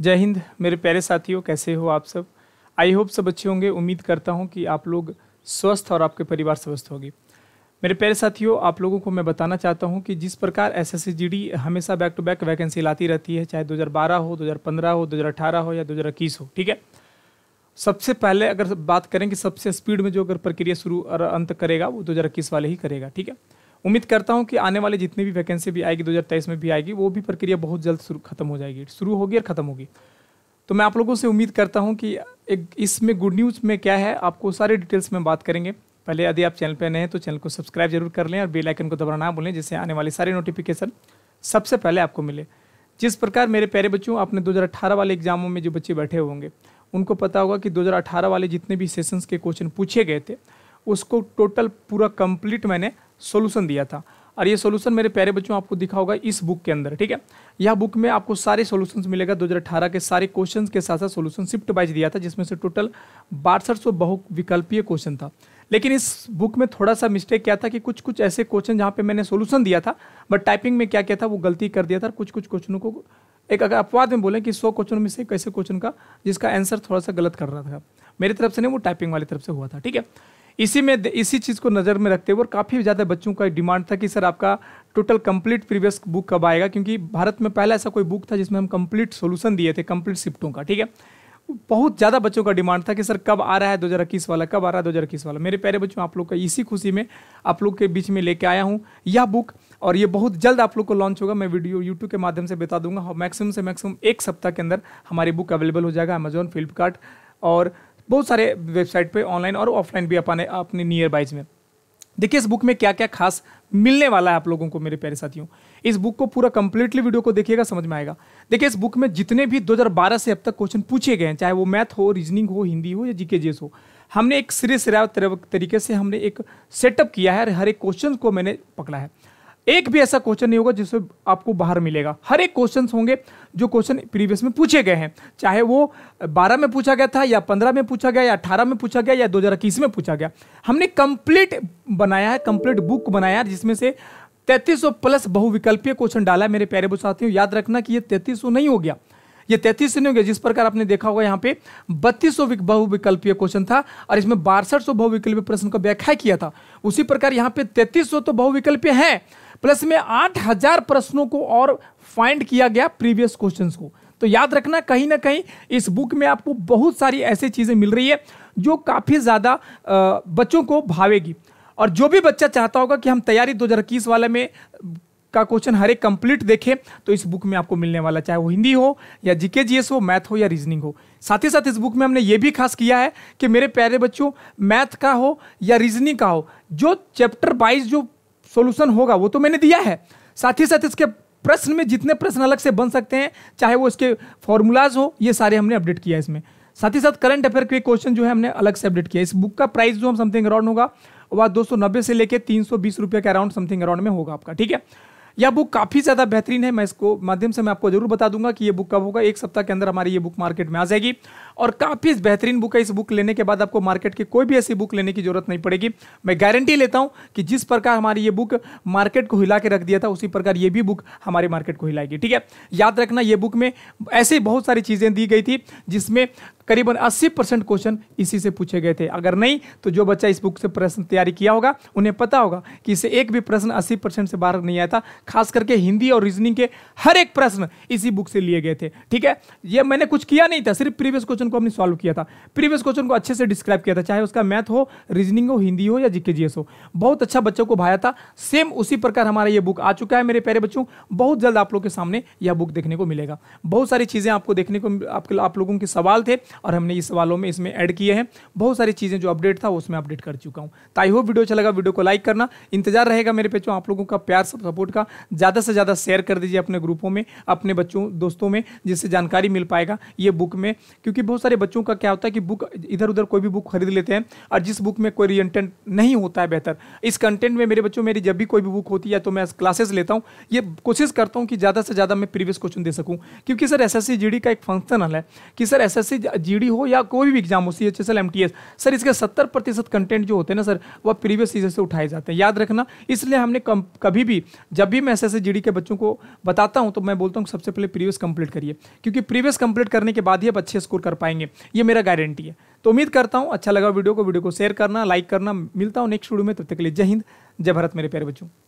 जय हिंद मेरे प्यारे साथियों कैसे हो आप सब आई होप सब अच्छे होंगे उम्मीद करता हूँ कि आप लोग स्वस्थ और आपके परिवार स्वस्थ होगी मेरे प्यारे साथियों आप लोगों को मैं बताना चाहता हूँ कि जिस प्रकार एस एस हमेशा बैक टू बैक वैकेंसी लाती रहती है चाहे 2012 हो 2015 हो 2018 हो या 2021 हो ठीक है सबसे पहले अगर बात करें कि सबसे स्पीड में जो अगर प्रक्रिया शुरू और अंत करेगा वो 2021 वाले ही करेगा ठीक है उम्मीद करता हूँ कि आने वाले जितनी भी वैकेंसी भी आएगी दो में भी आएगी वो भी प्रक्रिया बहुत जल्द शुरू खत्म हो जाएगी शुरू होगी और ख़त्म होगी तो मैं आप लोगों से उम्मीद करता हूँ कि एक इसमें गुड न्यूज़ में क्या है आपको सारे डिटेल्स में बात करेंगे पहले यदि आप चैनल पर नए हैं तो चैनल को सब्सक्राइब जरूर कर लें और बेल आइकन को दबाना ना भूलें जिससे आने वाले सारे नोटिफिकेशन सबसे पहले आपको मिले जिस प्रकार मेरे प्यारे बच्चों आपने 2018 वाले एग्जामों में जो बच्चे बैठे होंगे उनको पता होगा कि 2018 वाले जितने भी सेशंस के क्वेश्चन पूछे गए थे उसको टोटल पूरा कंप्लीट मैंने सोल्यूशन दिया था और ये सोल्यूशन मेरे प्यारे बच्चों आपको दिखा होगा इस बुक के अंदर ठीक है यह बुक में आपको सारे सोल्यूशन मिलेगा दो के सारे क्वेश्चन के साथ साथ सोल्यूशन शिफ्ट वाइज दिया था जिसमें से टोटल बासठ सौ बहुविकल्पीय क्वेश्चन था लेकिन इस बुक में थोड़ा सा मिस्टेक क्या था कि कुछ कुछ ऐसे क्वेश्चन जहाँ पे मैंने सोल्यूशन दिया था बट टाइपिंग में क्या क्या था वो गलती कर दिया था कुछ कुछ क्वेश्चनों को एक अगर अपवाद में बोलें कि सौ क्वेश्चन में से कैसे क्वेश्चन का जिसका आंसर थोड़ा सा गलत कर रहा था मेरी तरफ से नहीं वो टाइपिंग वाली तरफ से हुआ था ठीक है इसी में इसी चीज़ को नज़र में रखते हुए और काफ़ी ज़्यादा बच्चों का डिमांड था कि सर आपका टोटल कंप्लीट प्रीवियस बुक कब आएगा क्योंकि भारत में पहला ऐसा कोई बुक था जिसमें हम कंप्लीट सोल्यूशन दिए थे कंप्लीट शिफ्टों का ठीक है बहुत ज़्यादा बच्चों का डिमांड था कि सर कब आ रहा है दो वाला कब आ रहा है दो वाला मेरे प्यारे बच्चों आप लोग का इसी खुशी में आप लोग के बीच में लेके आया हूँ यह बुक और ये बहुत जल्द आप लोग को लॉन्च होगा मैं वीडियो यूट्यूब के माध्यम से बता दूंगा मैक्सिमम से मैक्सिमम एक सप्ताह के अंदर हमारी बुक अवेलेबल हो जाएगा अमेजोन फ्लिपकार्ट और बहुत सारे वेबसाइट पे ऑनलाइन और ऑफलाइन भी अपने अपने नियर बाइज में देखिए इस बुक में क्या क्या खास मिलने वाला है आप लोगों को मेरे प्यारे साथियों इस बुक को पूरा कंप्लीटली वीडियो को देखिएगा समझ में आएगा देखिए इस बुक में जितने भी 2012 से अब तक क्वेश्चन पूछे गए हैं चाहे वो मैथ हो रीजनिंग हो हिंदी हो या जीके जेस हो हमने एक सीरीज तरीके से हमने एक सेटअप किया है हर एक क्वेश्चन को मैंने पकड़ा है एक भी ऐसा क्वेश्चन नहीं होगा जिसमें आपको बाहर मिलेगा हर एक क्वेश्चन होंगे जो क्वेश्चन प्रीवियस में पूछे गए हैं चाहे वो बारह में पूछा गया था या पंद्रह में पूछा गया या अठारह में पूछा गया या दो में पूछा गया हमने कंप्लीट बनाया है कंप्लीट बुक बनाया है जिसमें से तैतीस प्लस बहुविकल्पीय क्वेश्चन डाला है मेरे प्यारे बो साथियों याद रखना कि ये तैतीस नहीं हो गया ये तैतीस नहीं हो गया जिस प्रकार आपने देखा होगा यहाँ पे बत्तीस सौ बहुविकल्पीय क्वेश्चन था और इसमें बासठ सौ बहुविकल्पीय प्रश्न का व्याख्या किया था उसी प्रकार यहाँ पे तैतीस सौ तो बहुविकल्पीय है प्लस में आठ हजार प्रश्नों को और फाइंड किया गया प्रीवियस क्वेश्चन को तो याद रखना कहीं ना कहीं इस बुक में आपको बहुत सारी ऐसी चीज़ें मिल रही है जो काफ़ी ज़्यादा बच्चों को भावेगी और जो भी बच्चा चाहता होगा कि हम तैयारी दो वाले में का क्वेश्चन हर एक कंप्लीट देखें तो इस बुक में आपको मिलने वाला चाहे वो हिंदी हो या जीके जीएस हो मैथ हो या रीजनिंग हो साथ ही साथ इस बुक में हमने ये भी खास किया है कि मेरे प्यारे बच्चों मैथ का हो या रीजनिंग का हो जो चैप्टर वाइज जो सोल्यूशन होगा वो तो मैंने दिया है साथ ही साथ इसके प्रश्न में जितने प्रश्न अलग से बन सकते हैं चाहे वो इसके फॉर्मूलाज हो ये सारे हमने अपडेट किया है इसमें साथ ही साथ करंट अफेयर के क्वेश्चन जो है हमने अलग से अपडेट किया इस बुक का प्राइस जो हम समथिंग अराउंड होगा वह दो सौ नब्बे से लेकर तीन सौ बीस रुपये के अराउंड समथिंग अराउंड में होगा आपका ठीक है यह बुक काफ़ी ज़्यादा बेहतरीन है मैं इसको माध्यम से मैं आपको जरूर बता दूंगा कि ये बुक कब होगा एक सप्ताह के अंदर हमारी ये बुक मार्केट में आ जाएगी और काफ़ी बेहतरीन बुक है इस बुक लेने के बाद आपको मार्केट की कोई भी ऐसी बुक लेने की जरूरत नहीं पड़ेगी मैं गारंटी लेता हूँ कि जिस प्रकार हमारी ये बुक मार्केट को हिला के रख दिया था उसी प्रकार ये भी बुक हमारे मार्केट को हिलाएगी ठीक है याद रखना ये बुक में ऐसी बहुत सारी चीज़ें दी गई थी जिसमें करीबन 80 परसेंट क्वेश्चन इसी से पूछे गए थे अगर नहीं तो जो बच्चा इस बुक से प्रश्न तैयारी किया होगा उन्हें पता होगा कि इसे एक भी प्रश्न 80 परसेंट से बाहर नहीं आया था खास करके हिंदी और रीजनिंग के हर एक प्रश्न इसी बुक से लिए गए थे ठीक है ये मैंने कुछ किया नहीं था सिर्फ प्रीवियस क्वेश्चन को हमने सॉल्व किया था प्रीवियस क्वेश्चन को अच्छे से डिस्क्राइब किया था चाहे उसका मैथ हो रीजनिंग हो हिंदी हो या जीके हो बहुत अच्छा बच्चों को भाया था सेम उसी प्रकार हमारा ये बुक आ चुका है मेरे प्यारे बच्चों बहुत जल्द आप लोग के सामने यह बुक देखने को मिलेगा बहुत सारी चीज़ें आपको देखने को आप लोगों के सवाल थे और हमने इस सवालों में इसमें ऐड किए हैं बहुत सारी चीज़ें जो अपडेट था उसमें अपडेट कर चुका हूँ तो आई होप वीडियो अच्छा लगा वीडियो को लाइक करना इंतजार रहेगा मेरे पेचों आप लोगों का प्यार सपोर्ट का ज़्यादा से ज़्यादा शेयर कर दीजिए अपने ग्रुपों में अपने बच्चों दोस्तों में जिससे जानकारी मिल पाएगा ये बुक में क्योंकि बहुत सारे बच्चों का क्या होता है कि बुक इधर उधर कोई भी बुक खरीद लेते हैं और जिस बुक में कोई रिएंटेंट नहीं होता है बेहतर इस कंटेंट में मेरे बच्चों मेरी जब भी कोई भी बुक होती है तो मैं क्लासेस लेता हूँ ये कोशिश करता हूँ कि ज़्यादा से ज़्यादा मैं प्रीवियस क्वेश्चन दे सकूँ क्योंकि सर एस एस का एक फंक्शनल है कि सर एस एस जीडी हो या कोई भी एग्जाम हो C H S L M T S sir इसके सत्तर प्रतिशत कंटेंट जो होते हैं ना सर वह प्रीवियस सीजन से उठाए जाते हैं याद रखना इसलिए हमने कम, कभी भी जब भी मैं ऐसे जी के बच्चों को बताता हूँ तो मैं बोलता हूँ सबसे पहले प्रीवियस कंप्लीट करिए क्योंकि प्रीवियस कंप्लीट करने के बाद ही आप अच्छे स्कोर कर पाएंगे ये मेरा गारंटी है तो उम्मीद करता हूँ अच्छा लगा वीडियो को वीडियो को शेयर करना लाइक करना मिलता हूँ नेक्स्ट वीडियो में तब तक के लिए जय हिंद जय भारत मेरे प्यारे बच्चों